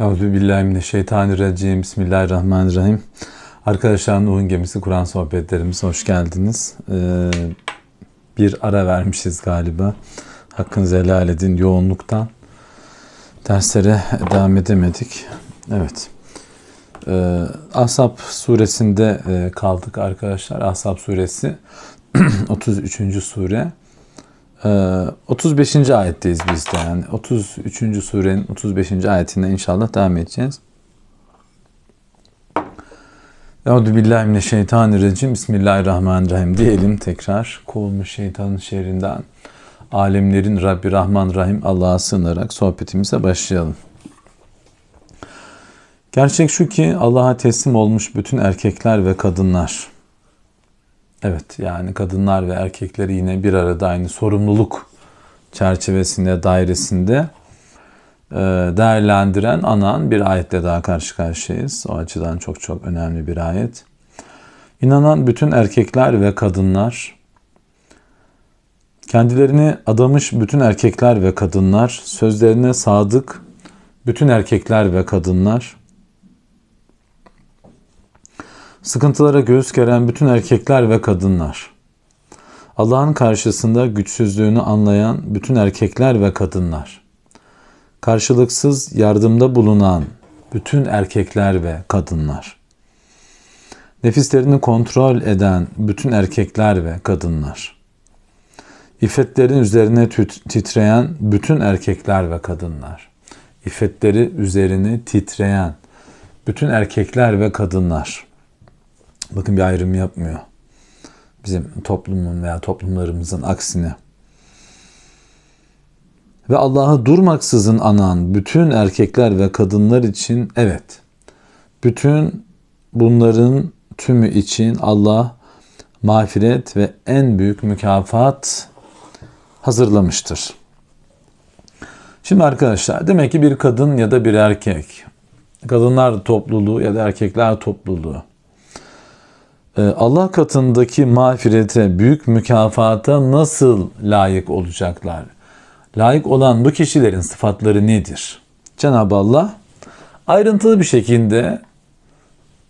Euzubillahimineşşeytanirracim. Bismillahirrahmanirrahim. Arkadaşlar Nuh'un Gemisi Kur'an sohbetlerimiz hoş geldiniz. Ee, bir ara vermişiz galiba. Hakkınızı helal edin yoğunluktan. Derslere devam edemedik. Evet. Ee, Ashab suresinde e, kaldık arkadaşlar. Ashab suresi 33. sure. 35. Ee, ayetteyiz biz de yani 33. surenin 35. ayetinde inşallah devam edeceğiz. Euzu billahi mineşşeytanirracim. Bismillahirrahmanirrahim diyelim tekrar. Kovulmuş şeytanın şerrinden alemlerin Rabbi Rahman Rahim Allah'a sığınarak sohbetimize başlayalım. Gerçek şu ki Allah'a teslim olmuş bütün erkekler ve kadınlar Evet yani kadınlar ve erkekler yine bir arada aynı sorumluluk çerçevesinde, dairesinde e, değerlendiren anan bir ayetle daha karşı karşıyayız. O açıdan çok çok önemli bir ayet. İnanan bütün erkekler ve kadınlar, kendilerini adamış bütün erkekler ve kadınlar, sözlerine sadık bütün erkekler ve kadınlar, Sıkıntılara göğüs geren bütün erkekler ve kadınlar. Allah'ın karşısında güçsüzlüğünü anlayan bütün erkekler ve kadınlar. Karşılıksız yardımda bulunan bütün erkekler ve kadınlar. Nefislerini kontrol eden bütün erkekler ve kadınlar. İffetlerin üzerine titreyen bütün erkekler ve kadınlar. İffetleri üzerine titreyen bütün erkekler ve kadınlar bakın bir ayrım yapmıyor. Bizim toplumun veya toplumlarımızın aksine. Ve Allah'ı durmaksızın anan bütün erkekler ve kadınlar için evet. Bütün bunların tümü için Allah mağfiret ve en büyük mükafat hazırlamıştır. Şimdi arkadaşlar demek ki bir kadın ya da bir erkek, kadınlar topluluğu ya da erkekler topluluğu ee, Allah katındaki mağfirete, büyük mükafata nasıl layık olacaklar? Layık olan bu kişilerin sıfatları nedir? Cenab-ı Allah ayrıntılı bir şekilde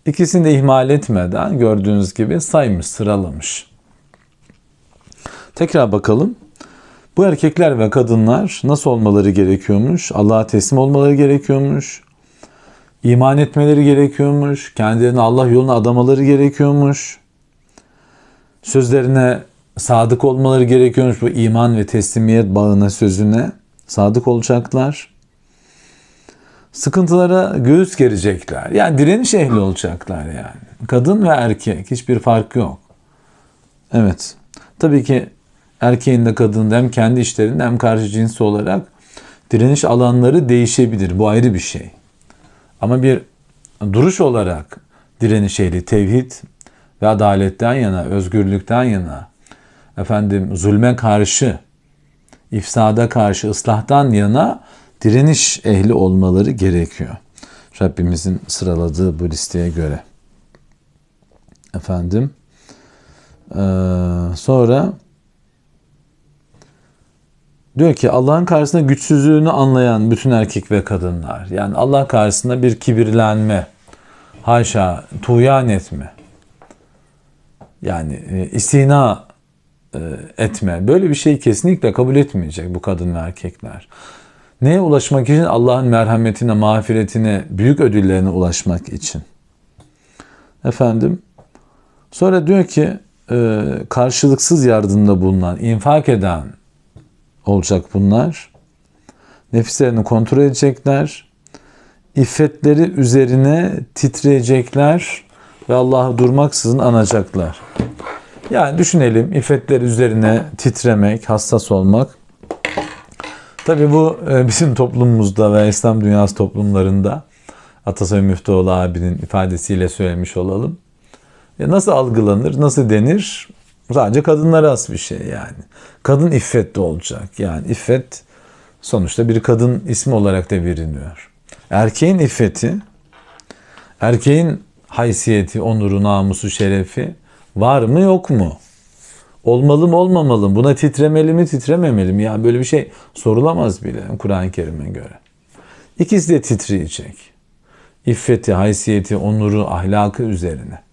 ikisini de ihmal etmeden gördüğünüz gibi saymış, sıralamış. Tekrar bakalım. Bu erkekler ve kadınlar nasıl olmaları gerekiyormuş? Allah'a teslim olmaları gerekiyormuş iman etmeleri gerekiyormuş, kendilerini Allah yoluna adamaları gerekiyormuş, sözlerine sadık olmaları gerekiyormuş bu iman ve teslimiyet bağına sözüne sadık olacaklar. Sıkıntılara göğüs gelecekler Yani direniş ehli olacaklar yani. Kadın ve erkek hiçbir fark yok. Evet. Tabii ki erkeğin de kadının da hem kendi işlerinde hem karşı cinsi olarak direniş alanları değişebilir. Bu ayrı bir şey. Ama bir duruş olarak direniş ehli tevhid ve adaletten yana, özgürlükten yana, efendim zulme karşı, ifsada karşı, ıslahtan yana direniş ehli olmaları gerekiyor. Rabbimizin sıraladığı bu listeye göre. Efendim, ee, sonra Diyor ki Allah'ın karşısında güçsüzlüğünü anlayan bütün erkek ve kadınlar. Yani Allah karşısında bir kibirlenme, haşa, tuyan etme. Yani e, istina e, etme. Böyle bir şeyi kesinlikle kabul etmeyecek bu kadın ve erkekler. Neye ulaşmak için? Allah'ın merhametine, mağfiretine, büyük ödüllerine ulaşmak için. Efendim, sonra diyor ki e, karşılıksız yardımda bulunan, infak eden, olacak bunlar. Nefislerini kontrol edecekler. İffetleri üzerine titreyecekler ve Allah'ı durmaksızın anacaklar. Yani düşünelim iffetler üzerine titremek, hassas olmak. Tabii bu e, bizim toplumumuzda ve İslam dünyası toplumlarında Atasoy Müftüoğlu abinin ifadesiyle söylemiş olalım. Ya e, nasıl algılanır, nasıl denir? Sadece kadınlara has bir şey yani. Kadın iffetli olacak. Yani iffet sonuçta bir kadın ismi olarak da veriliyor. Erkeğin iffeti, erkeğin haysiyeti, onuru, namusu, şerefi var mı yok mu? Olmalı mı olmamalı mı? Buna titremeli mi titrememeli mi? Ya böyle bir şey sorulamaz bile Kur'an-ı Kerim'e göre. İkisi de titriyecek. İffeti, haysiyeti, onuru, ahlakı üzerine.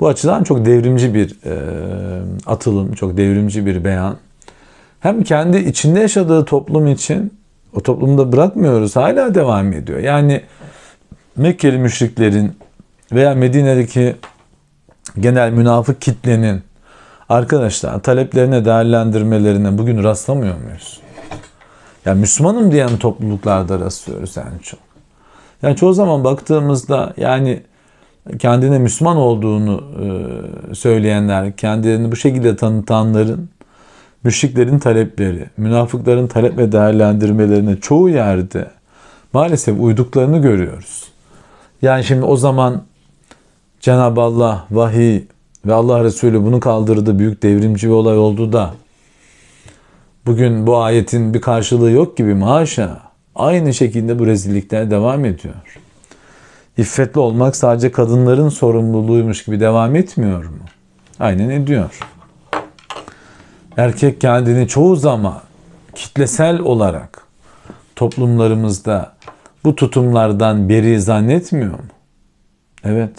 Bu açıdan çok devrimci bir e, atılım, çok devrimci bir beyan. Hem kendi içinde yaşadığı toplum için o toplumda bırakmıyoruz, hala devam ediyor. Yani Mekkeli müşriklerin veya Medine'deki genel münafık kitlenin arkadaşlar taleplerine, değerlendirmelerine bugün rastlamıyor muyuz? Ya yani Müslümanım diyen topluluklarda rastlıyoruz en çok. Yani çoğu zaman baktığımızda yani kendine Müslüman olduğunu e, söyleyenler, kendilerini bu şekilde tanıtanların, müşriklerin talepleri, münafıkların talep ve değerlendirmelerine çoğu yerde maalesef uyduklarını görüyoruz. Yani şimdi o zaman Cenab-ı Allah vahiy ve Allah Resulü bunu kaldırdı, büyük devrimci bir olay oldu da bugün bu ayetin bir karşılığı yok gibi maşa. Aynı şekilde bu rezillikler devam ediyor. İffetli olmak sadece kadınların sorumluluğuymuş gibi devam etmiyor mu? Aynen ediyor. Erkek kendini çoğu zaman kitlesel olarak toplumlarımızda bu tutumlardan beri zannetmiyor mu? Evet.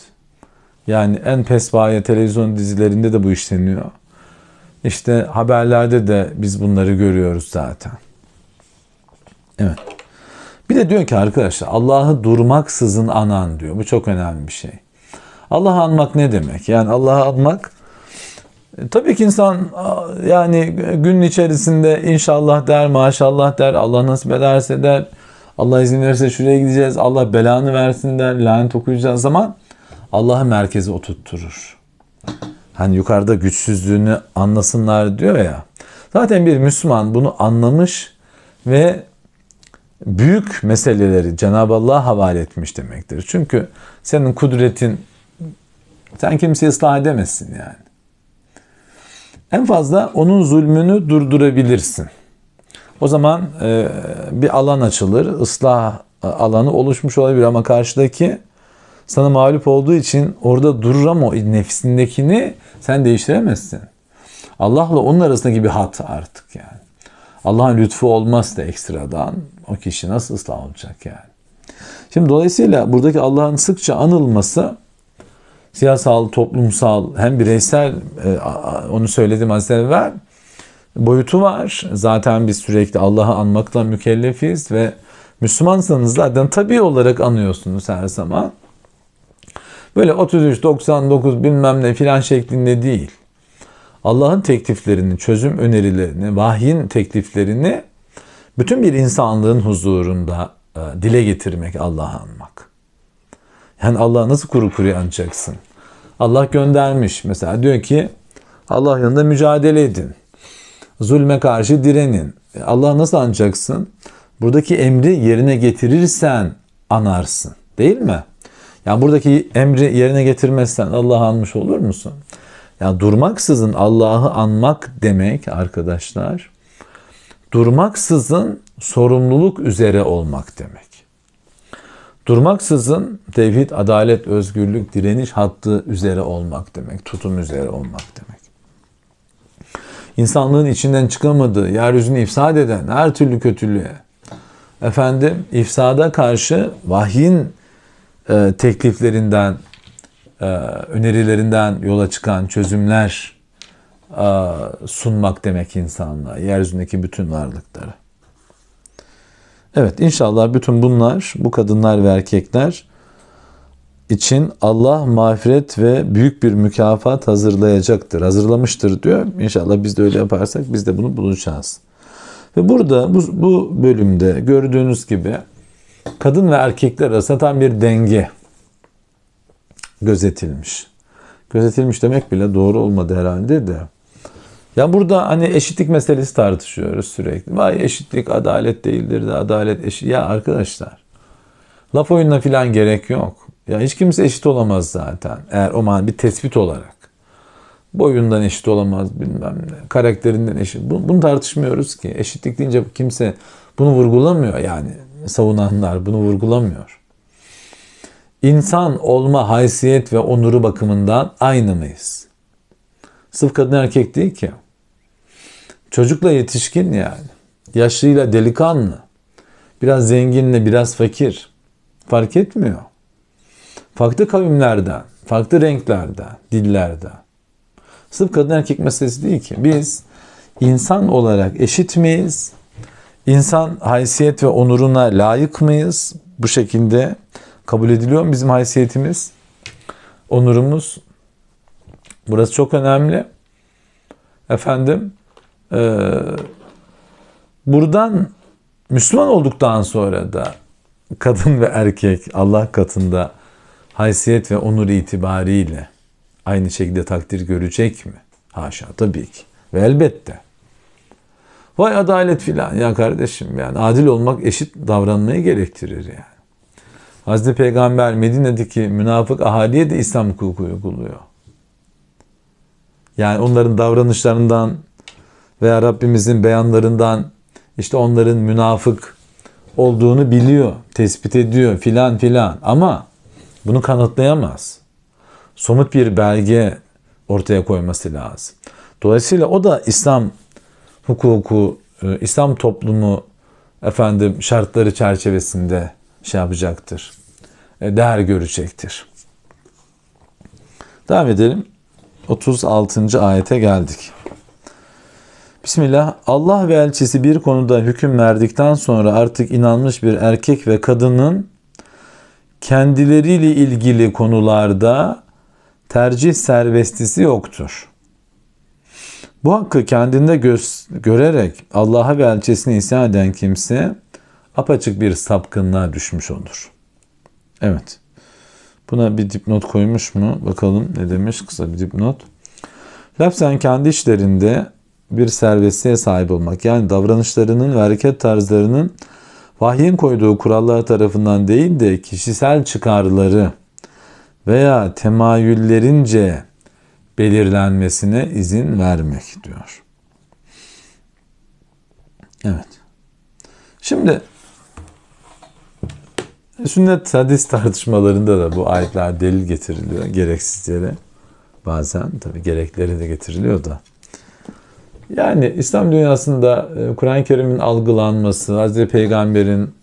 Yani en pesbaya televizyon dizilerinde de bu işleniyor. İşte haberlerde de biz bunları görüyoruz zaten. Evet. Bir de diyor ki arkadaşlar Allah'ı durmaksızın anan diyor. Bu çok önemli bir şey. Allah'ı anmak ne demek? Yani Allah'ı anmak e, Tabii ki insan yani günün içerisinde inşallah der, maşallah der, Allah nasip ederse der, Allah izin verirse şuraya gideceğiz, Allah belanı versin der, lanet okuyacağız zaman Allah'ı merkeze oturtturur. Hani yukarıda güçsüzlüğünü anlasınlar diyor ya. Zaten bir Müslüman bunu anlamış ve büyük meseleleri Cenab-ı Allah'a havale etmiş demektir. Çünkü senin kudretin sen kimseyi ıslah edemezsin yani. En fazla onun zulmünü durdurabilirsin. O zaman e, bir alan açılır, ıslah e, alanı oluşmuş olabilir ama karşıdaki sana mağlup olduğu için orada durur ama nefsindekini sen değiştiremezsin. Allah'la onun arasındaki bir hat artık yani. Allah'ın lütfu olmaz da ekstradan o kişi nasıl ıslah olacak yani? Şimdi dolayısıyla buradaki Allah'ın sıkça anılması siyasal, toplumsal hem bireysel e, onu söyledim az evvel boyutu var. Zaten biz sürekli Allah'ı anmakla mükellefiz ve Müslümansanız zaten tabii olarak anıyorsunuz her zaman. Böyle 33, 99 bilmem ne filan şeklinde değil. Allah'ın tekliflerini, çözüm önerilerini, vahyin tekliflerini bütün bir insanlığın huzurunda e, dile getirmek, Allah'ı anmak. Yani Allah'ı nasıl kuru kuru anacaksın? Allah göndermiş. Mesela diyor ki Allah yanında mücadele edin. Zulme karşı direnin. E, Allah'ı nasıl anacaksın? Buradaki emri yerine getirirsen anarsın. Değil mi? Yani buradaki emri yerine getirmezsen Allah'ı anmış olur musun? Yani durmaksızın Allah'ı anmak demek arkadaşlar durmaksızın sorumluluk üzere olmak demek. Durmaksızın tevhid, adalet, özgürlük, direniş hattı üzere olmak demek, tutum üzere olmak demek. İnsanlığın içinden çıkamadığı, yeryüzünü ifsad eden her türlü kötülüğe, efendim ifsada karşı vahyin e, tekliflerinden, e, önerilerinden yola çıkan çözümler sunmak demek insanlığa, yeryüzündeki bütün varlıkları. Evet inşallah bütün bunlar, bu kadınlar ve erkekler için Allah mağfiret ve büyük bir mükafat hazırlayacaktır, hazırlamıştır diyor. İnşallah biz de öyle yaparsak biz de bunu bulacağız. Ve burada bu, bu bölümde gördüğünüz gibi kadın ve erkekler arasında tam bir denge gözetilmiş. Gözetilmiş demek bile doğru olmadı herhalde de. Ya burada hani eşitlik meselesi tartışıyoruz sürekli. Vay eşitlik adalet değildir de adalet eşit. Ya arkadaşlar laf oyununa falan gerek yok. Ya hiç kimse eşit olamaz zaten. Eğer o man bir tespit olarak. Boyundan eşit olamaz bilmem ne. Karakterinden eşit. Bunu, tartışmıyoruz ki. Eşitlik deyince kimse bunu vurgulamıyor yani. Savunanlar bunu vurgulamıyor. İnsan olma haysiyet ve onuru bakımından aynı mıyız? Sırf kadın erkek değil ki. Çocukla yetişkin yani. Yaşlıyla delikanlı. Biraz zenginle biraz fakir. Fark etmiyor. Farklı kavimlerden, farklı renklerde, dillerde. Sırf kadın erkek meselesi değil ki. Biz insan olarak eşit miyiz? İnsan haysiyet ve onuruna layık mıyız? Bu şekilde kabul ediliyor mu bizim haysiyetimiz? Onurumuz? Burası çok önemli. Efendim ee, buradan Müslüman olduktan sonra da kadın ve erkek Allah katında haysiyet ve onur itibariyle aynı şekilde takdir görecek mi? Haşa tabii ki. Ve elbette. Vay adalet filan ya kardeşim yani adil olmak eşit davranmayı gerektirir yani. Hazreti Peygamber Medine'deki münafık ahaliye de İslam hukuku uyguluyor. Yani onların davranışlarından veya Rabbimizin beyanlarından işte onların münafık olduğunu biliyor, tespit ediyor filan filan ama bunu kanıtlayamaz. Somut bir belge ortaya koyması lazım. Dolayısıyla o da İslam hukuku, e, İslam toplumu efendim şartları çerçevesinde şey yapacaktır. E, değer görecektir. Devam edelim. 36. ayete geldik. Bismillah. Allah ve elçisi bir konuda hüküm verdikten sonra artık inanmış bir erkek ve kadının kendileriyle ilgili konularda tercih serbestisi yoktur. Bu hakkı kendinde gö- görerek Allah'a ve elçisine isyan eden kimse apaçık bir sapkınlığa düşmüş olur. Evet. Buna bir dipnot koymuş mu? Bakalım ne demiş kısa bir dipnot. Lafzen kendi işlerinde bir serbestliğe sahip olmak. Yani davranışlarının ve hareket tarzlarının vahyin koyduğu kurallar tarafından değil de kişisel çıkarları veya temayüllerince belirlenmesine izin vermek diyor. Evet. Şimdi sünnet hadis tartışmalarında da bu ayetler delil getiriliyor gereksiz yere. Bazen tabi gerekleri de getiriliyor da. Yani İslam dünyasında e, Kur'an-ı Kerim'in algılanması, Hz. Peygamber'in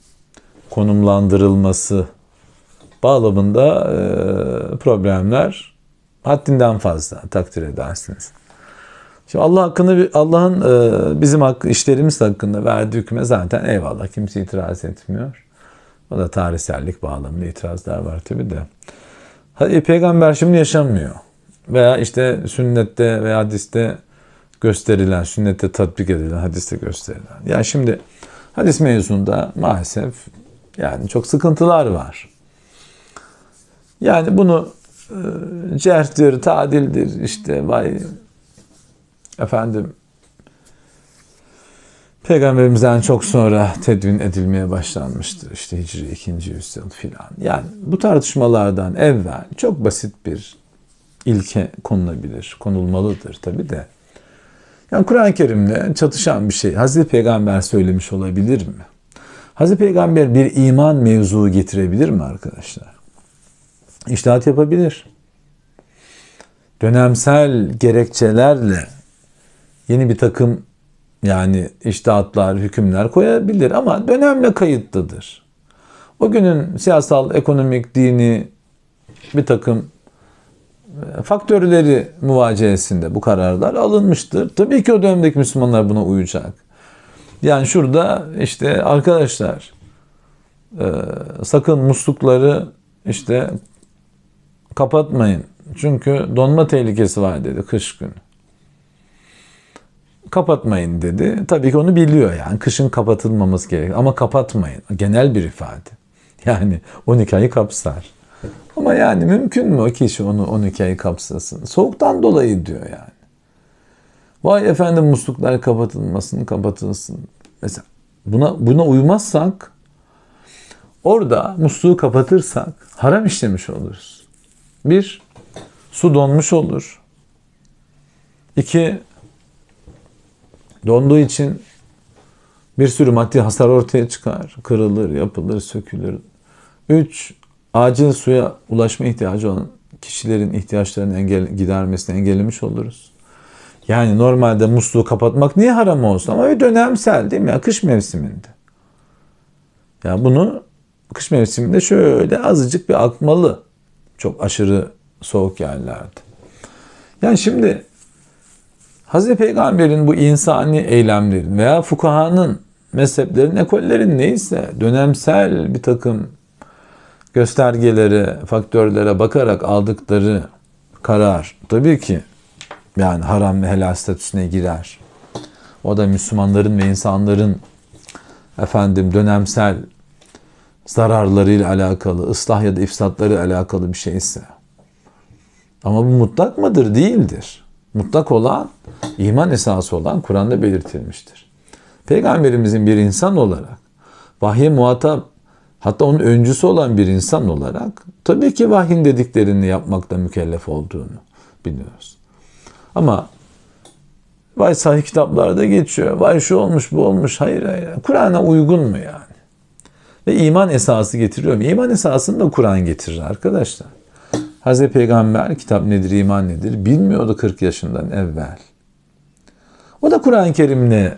konumlandırılması bağlamında e, problemler haddinden fazla takdir edersiniz. Şimdi Allah hakkında Allah'ın e, bizim hakkı, işlerimiz hakkında verdiği hükme zaten eyvallah kimse itiraz etmiyor. O da tarihsellik bağlamında itirazlar var tabi de. Peygamber şimdi yaşamıyor. Veya işte sünnette veya hadiste gösterilen, sünnette tatbik edilen, hadiste gösterilen. Yani şimdi hadis mevzunda maalesef yani çok sıkıntılar var. Yani bunu e, cerhtir, tadildir işte vay efendim Peygamberimizden çok sonra tedvin edilmeye başlanmıştır. İşte Hicri 2. yüzyıl filan. Yani bu tartışmalardan evvel çok basit bir ilke konulabilir, konulmalıdır tabi de. Yani Kur'an-ı Kerim'le çatışan bir şey Hazreti Peygamber söylemiş olabilir mi? Hazreti Peygamber bir iman mevzuu getirebilir mi arkadaşlar? İştahat yapabilir. Dönemsel gerekçelerle yeni bir takım yani iştahatlar, hükümler koyabilir ama dönemle kayıtlıdır. O günün siyasal, ekonomik, dini bir takım faktörleri muvaciyesinde bu kararlar alınmıştır. Tabii ki o dönemdeki Müslümanlar buna uyacak. Yani şurada işte arkadaşlar e, sakın muslukları işte kapatmayın. Çünkü donma tehlikesi var dedi kış günü. Kapatmayın dedi. Tabii ki onu biliyor yani. Kışın kapatılmaması gerek. Ama kapatmayın. Genel bir ifade. Yani o ayı kapsar. Ama yani mümkün mü o kişi onu 12 ay kapsasın? Soğuktan dolayı diyor yani. Vay efendim musluklar kapatılmasın, kapatılsın. Mesela buna, buna uymazsak orada musluğu kapatırsak haram işlemiş oluruz. Bir, su donmuş olur. İki, donduğu için bir sürü maddi hasar ortaya çıkar. Kırılır, yapılır, sökülür. Üç, acil suya ulaşma ihtiyacı olan kişilerin ihtiyaçlarını engel, gidermesini engellemiş oluruz. Yani normalde musluğu kapatmak niye haram olsun ama bir dönemsel değil mi ya kış mevsiminde. Ya bunu kış mevsiminde şöyle azıcık bir akmalı. Çok aşırı soğuk yerlerde. Yani şimdi Hazreti Peygamber'in bu insani eylemlerin veya fukahanın mezheplerin, ekollerin neyse dönemsel bir takım göstergelere, faktörlere bakarak aldıkları karar tabii ki yani haram ve helal statüsüne girer. O da Müslümanların ve insanların efendim dönemsel zararlarıyla alakalı, ıslah ya da ifsatları alakalı bir şeyse. Ama bu mutlak mıdır? Değildir. Mutlak olan, iman esası olan Kur'an'da belirtilmiştir. Peygamberimizin bir insan olarak vahye muhatap hatta onun öncüsü olan bir insan olarak tabii ki vahyin dediklerini yapmakla mükellef olduğunu biliyoruz. Ama vay sahih kitaplarda geçiyor, vay şu olmuş bu olmuş, hayır hayır. Kur'an'a uygun mu yani? Ve iman esası getiriyor mu? İman esasını da Kur'an getirir arkadaşlar. Hazreti Peygamber kitap nedir, iman nedir bilmiyordu 40 yaşından evvel. O da Kur'an-ı Kerim'le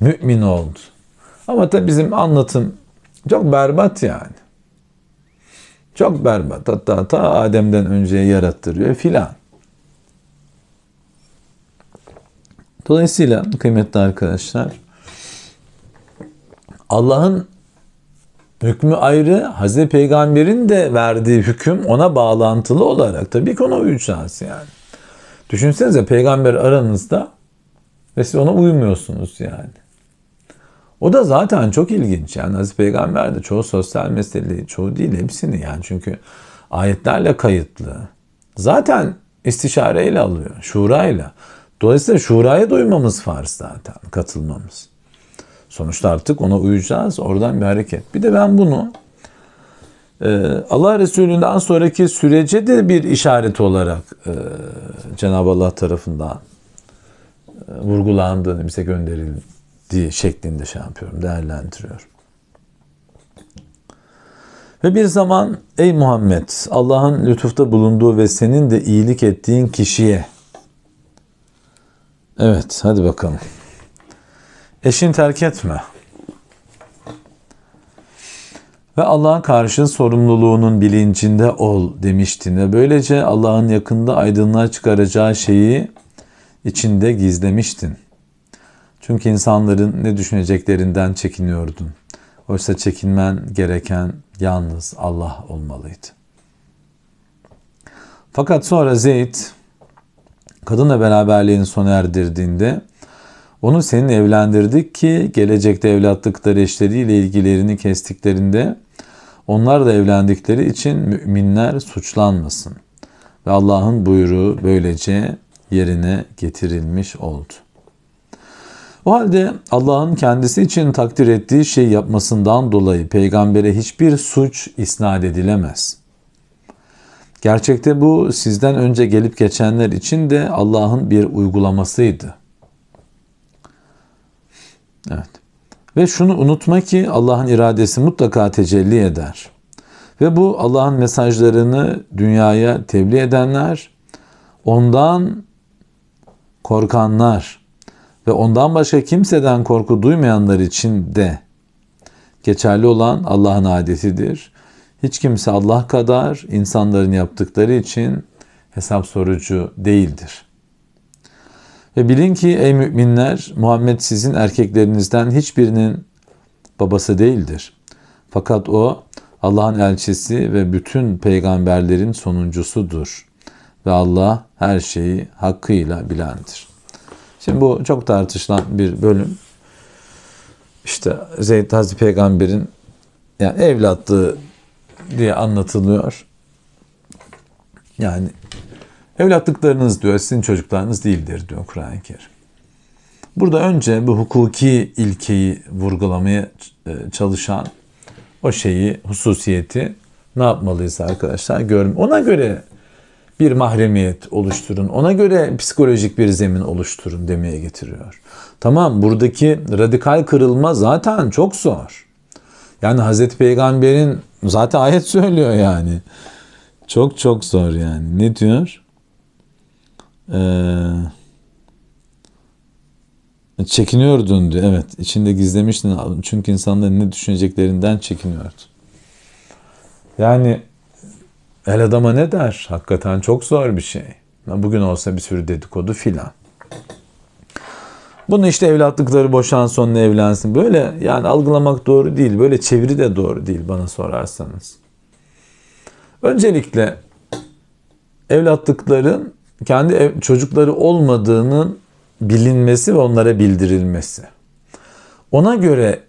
mümin oldu. Ama tabi bizim anlatım çok berbat yani. Çok berbat. Hatta ta Adem'den önceye yarattırıyor filan. Dolayısıyla kıymetli arkadaşlar Allah'ın hükmü ayrı, Hazreti Peygamber'in de verdiği hüküm ona bağlantılı olarak tabii ki ona uyacağız yani. Düşünsenize peygamber aranızda ve siz ona uymuyorsunuz yani. O da zaten çok ilginç. Yani Hazreti Peygamber de çoğu sosyal meseleyi, çoğu değil hepsini yani. Çünkü ayetlerle kayıtlı. Zaten istişareyle alıyor, şurayla. Dolayısıyla şuraya duymamız farz zaten, katılmamız. Sonuçta artık ona uyacağız, oradan bir hareket. Bir de ben bunu e, Allah Resulü'nden sonraki sürece de bir işaret olarak e, Cenab-ı Allah tarafından e, vurgulandığını bize gönderildi diye şeklinde şey yapıyorum, değerlendiriyorum. Ve bir zaman ey Muhammed Allah'ın lütufta bulunduğu ve senin de iyilik ettiğin kişiye. Evet hadi bakalım. eşin terk etme. Ve Allah'a karşı sorumluluğunun bilincinde ol demiştin. böylece Allah'ın yakında aydınlığa çıkaracağı şeyi içinde gizlemiştin.'' Çünkü insanların ne düşüneceklerinden çekiniyordun. Oysa çekinmen gereken yalnız Allah olmalıydı. Fakat sonra Zeyd kadınla beraberliğini sona erdirdiğinde onu senin evlendirdik ki gelecekte evlatlıkları eşleriyle ilgilerini kestiklerinde onlar da evlendikleri için müminler suçlanmasın. Ve Allah'ın buyruğu böylece yerine getirilmiş oldu. O halde Allah'ın kendisi için takdir ettiği şey yapmasından dolayı peygambere hiçbir suç isnat edilemez. Gerçekte bu sizden önce gelip geçenler için de Allah'ın bir uygulamasıydı. Evet. Ve şunu unutma ki Allah'ın iradesi mutlaka tecelli eder. Ve bu Allah'ın mesajlarını dünyaya tebliğ edenler, ondan korkanlar, ve ondan başka kimseden korku duymayanlar için de geçerli olan Allah'ın adetidir. Hiç kimse Allah kadar insanların yaptıkları için hesap sorucu değildir. Ve bilin ki ey müminler Muhammed sizin erkeklerinizden hiçbirinin babası değildir. Fakat o Allah'ın elçisi ve bütün peygamberlerin sonuncusudur. Ve Allah her şeyi hakkıyla bilendir. Şimdi bu çok tartışılan bir bölüm. İşte Zeyd Hazreti Peygamber'in yani evlatlığı diye anlatılıyor. Yani evlatlıklarınız diyor sizin çocuklarınız değildir diyor Kur'an-ı Kerim. Burada önce bu hukuki ilkeyi vurgulamaya e, çalışan o şeyi, hususiyeti ne yapmalıyız arkadaşlar? Görme. Ona göre bir mahremiyet oluşturun. Ona göre psikolojik bir zemin oluşturun demeye getiriyor. Tamam buradaki radikal kırılma zaten çok zor. Yani Hazreti Peygamber'in zaten ayet söylüyor yani. Çok çok zor yani. Ne diyor? Ee, çekiniyordun diyor. Evet içinde gizlemiştin. Çünkü insanların ne düşüneceklerinden çekiniyordu. Yani El adama ne der? Hakikaten çok zor bir şey. Bugün olsa bir sürü dedikodu filan. Bunu işte evlatlıkları boşan boşansın evlensin. Böyle yani algılamak doğru değil. Böyle çeviri de doğru değil bana sorarsanız. Öncelikle evlatlıkların kendi ev, çocukları olmadığının bilinmesi ve onlara bildirilmesi. Ona göre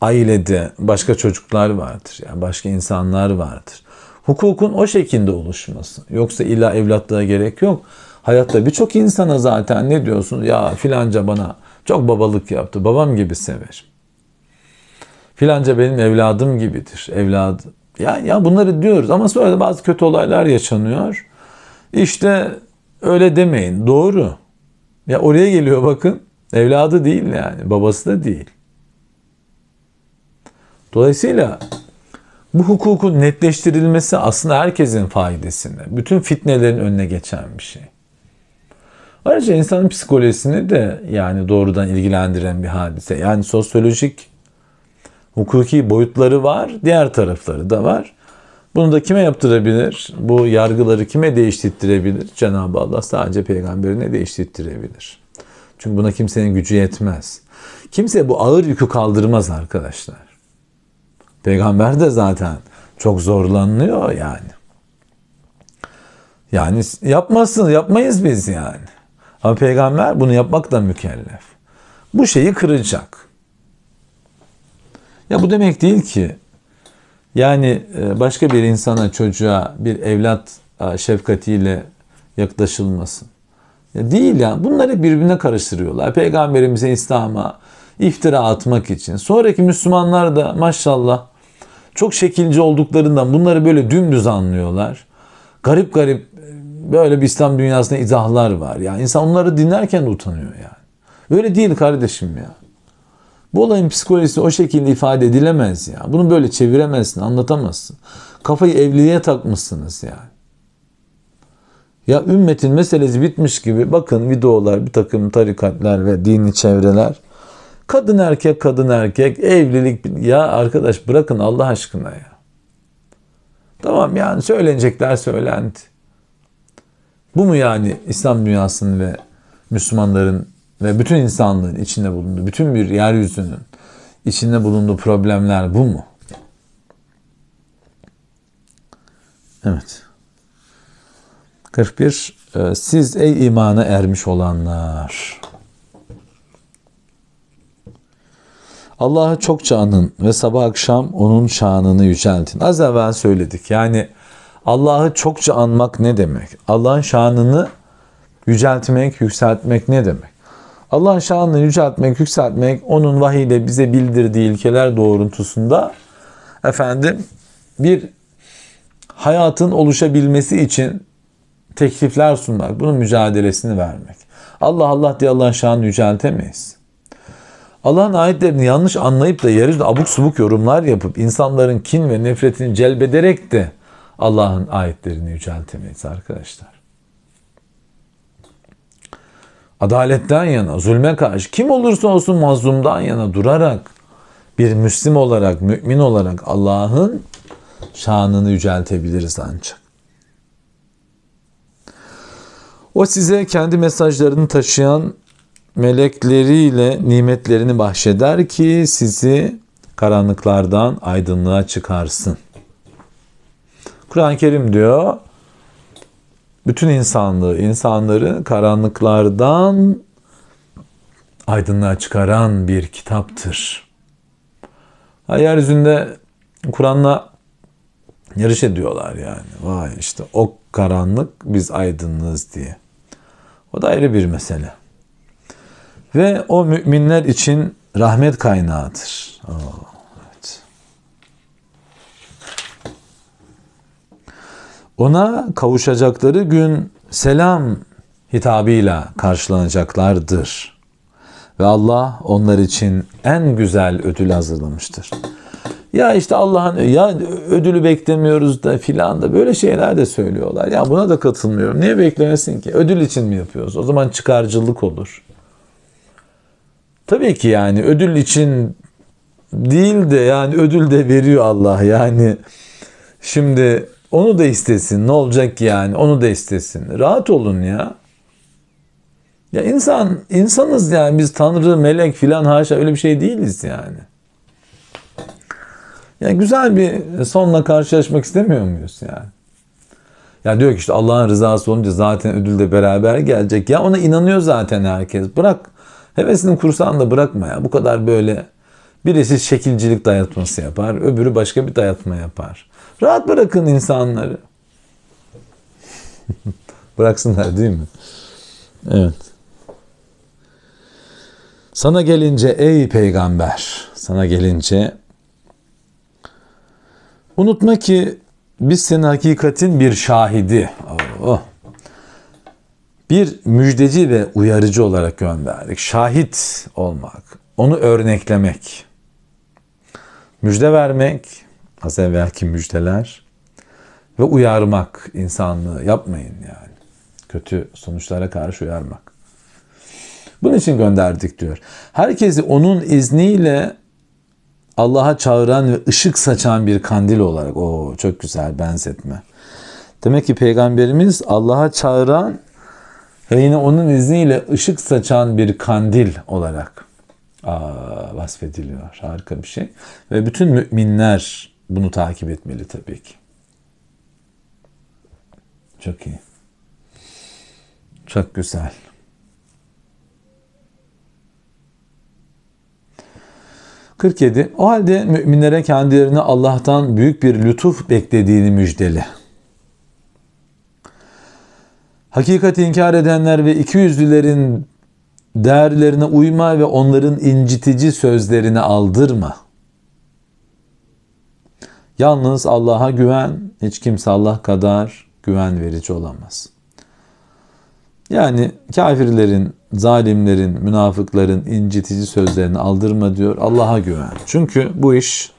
ailede başka çocuklar vardır. Yani başka insanlar vardır. Hukukun o şekilde oluşması. Yoksa illa evlatlığa gerek yok. Hayatta birçok insana zaten ne diyorsun? Ya filanca bana çok babalık yaptı. Babam gibi sever. Filanca benim evladım gibidir. Evladım. Ya, ya bunları diyoruz ama sonra da bazı kötü olaylar yaşanıyor. İşte öyle demeyin. Doğru. Ya oraya geliyor bakın. Evladı değil yani. Babası da değil. Dolayısıyla bu hukukun netleştirilmesi aslında herkesin faydasını, bütün fitnelerin önüne geçen bir şey. Ayrıca insanın psikolojisini de yani doğrudan ilgilendiren bir hadise. Yani sosyolojik hukuki boyutları var, diğer tarafları da var. Bunu da kime yaptırabilir? Bu yargıları kime değiştirebilir? Cenab-ı Allah sadece peygamberine değiştirebilir? Çünkü buna kimsenin gücü yetmez. Kimse bu ağır yükü kaldırmaz arkadaşlar. Peygamber de zaten çok zorlanıyor yani. Yani yapmasın yapmayız biz yani. Ama peygamber bunu yapmakla mükellef. Bu şeyi kıracak. Ya bu demek değil ki yani e, başka bir insana, çocuğa, bir evlat e, şefkatiyle yaklaşılmasın. Ya değil yani. Bunları birbirine karıştırıyorlar. Peygamberimize İslam'a iftira atmak için. Sonraki Müslümanlar da maşallah çok şekilci olduklarından bunları böyle dümdüz anlıyorlar. Garip garip e, böyle bir İslam dünyasında izahlar var. Yani insan onları dinlerken utanıyor yani. Böyle değil kardeşim ya. Bu olayın psikolojisi o şekilde ifade edilemez ya. Bunu böyle çeviremezsin, anlatamazsın. Kafayı evliliğe takmışsınız yani. Ya ümmetin meselesi bitmiş gibi bakın videolar, bir takım tarikatlar ve dini çevreler Kadın erkek, kadın erkek, evlilik. Ya arkadaş bırakın Allah aşkına ya. Tamam yani söylenecekler söylendi. Bu mu yani İslam dünyasının ve Müslümanların ve bütün insanlığın içinde bulunduğu, bütün bir yeryüzünün içinde bulunduğu problemler bu mu? Evet. 41. E, siz ey imana ermiş olanlar. Allah'ı çokça anın ve sabah akşam onun şanını yüceltin. Az evvel söyledik. Yani Allah'ı çokça anmak ne demek? Allah'ın şanını yüceltmek, yükseltmek ne demek? Allah'ın şanını yüceltmek, yükseltmek onun vahiyle bize bildirdiği ilkeler doğrultusunda efendim bir hayatın oluşabilmesi için teklifler sunmak, bunun mücadelesini vermek. Allah Allah diye Allah'ın şanını yüceltemeyiz. Allah'ın ayetlerini yanlış anlayıp da yeryüzünde abuk subuk yorumlar yapıp insanların kin ve nefretini celbederek de Allah'ın ayetlerini yüceltemeyiz arkadaşlar. Adaletten yana, zulme karşı kim olursa olsun mazlumdan yana durarak bir Müslim olarak, mümin olarak Allah'ın şanını yüceltebiliriz ancak. O size kendi mesajlarını taşıyan melekleriyle nimetlerini bahşeder ki sizi karanlıklardan aydınlığa çıkarsın. Kur'an-ı Kerim diyor, bütün insanlığı, insanları karanlıklardan aydınlığa çıkaran bir kitaptır. Yeryüzünde Kur'an'la yarış ediyorlar yani. Vay işte o karanlık biz aydınlığız diye. O da ayrı bir mesele. Ve o müminler için rahmet kaynağıdır. Oo, evet. Ona kavuşacakları gün selam hitabıyla karşılanacaklardır. Ve Allah onlar için en güzel ödül hazırlamıştır. Ya işte Allah'ın ya ödülü beklemiyoruz da filan da böyle şeyler de söylüyorlar. Ya buna da katılmıyorum. Niye beklemesin ki? Ödül için mi yapıyoruz? O zaman çıkarcılık olur. Tabii ki yani ödül için değil de yani ödül de veriyor Allah yani. Şimdi onu da istesin. Ne olacak ki yani? Onu da istesin. Rahat olun ya. Ya insan, insanız yani biz tanrı, melek filan haşa öyle bir şey değiliz yani. Ya güzel bir sonla karşılaşmak istemiyor muyuz yani? Ya diyor ki işte Allah'ın rızası olunca zaten ödül de beraber gelecek. Ya ona inanıyor zaten herkes. Bırak Hevesinin kursağında bırakma ya. Bu kadar böyle birisi şekilcilik dayatması yapar, öbürü başka bir dayatma yapar. Rahat bırakın insanları. Bıraksınlar değil mi? Evet. Sana gelince ey peygamber, sana gelince unutma ki biz senin hakikatin bir şahidi. Oh bir müjdeci ve uyarıcı olarak gönderdik. Şahit olmak, onu örneklemek, müjde vermek, az evvelki müjdeler ve uyarmak insanlığı yapmayın yani. Kötü sonuçlara karşı uyarmak. Bunun için gönderdik diyor. Herkesi onun izniyle Allah'a çağıran ve ışık saçan bir kandil olarak. o çok güzel benzetme. Demek ki peygamberimiz Allah'a çağıran ve yine onun izniyle ışık saçan bir kandil olarak aa, vasfediliyor. Harika bir şey. Ve bütün müminler bunu takip etmeli tabii ki. Çok iyi. Çok güzel. ...47. O halde müminlere kendilerini Allah'tan büyük bir lütuf beklediğini müjdeli. Hakikati inkar edenler ve ikiyüzlülerin değerlerine uyma ve onların incitici sözlerini aldırma. Yalnız Allah'a güven, hiç kimse Allah kadar güven verici olamaz. Yani kafirlerin, zalimlerin, münafıkların incitici sözlerini aldırma diyor. Allah'a güven. Çünkü bu iş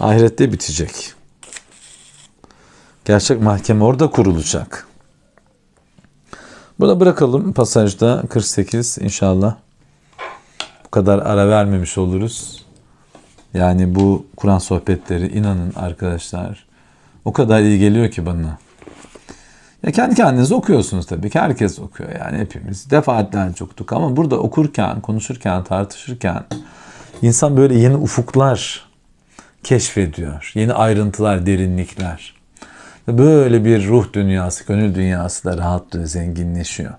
ahirette bitecek. Gerçek mahkeme orada kurulacak. Burada bırakalım pasajda 48 inşallah. Bu kadar ara vermemiş oluruz. Yani bu Kur'an sohbetleri inanın arkadaşlar o kadar iyi geliyor ki bana. Ya kendi kendiniz okuyorsunuz tabii ki herkes okuyor yani hepimiz defaatlerce okuduk ama burada okurken, konuşurken, tartışırken insan böyle yeni ufuklar keşfediyor. Yeni ayrıntılar, derinlikler. Ve böyle bir ruh dünyası, gönül dünyası da rahatlıyor, zenginleşiyor.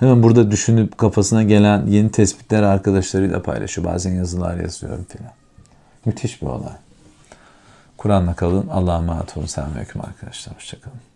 Hemen burada düşünüp kafasına gelen yeni tespitler arkadaşlarıyla paylaşıyor. Bazen yazılar yazıyorum filan. Müthiş bir olay. Kur'an'la kalın. Allah'a emanet olun. Selam ve arkadaşlar. Hoşçakalın.